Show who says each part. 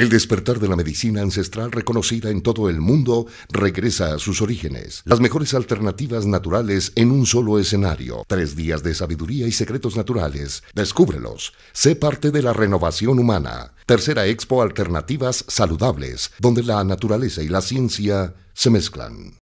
Speaker 1: El despertar de la medicina ancestral reconocida en todo el mundo regresa a sus orígenes. Las mejores alternativas naturales en un solo escenario. Tres días de sabiduría y secretos naturales. Descúbrelos. Sé parte de la renovación humana. Tercera Expo Alternativas Saludables, donde la naturaleza y la ciencia se mezclan.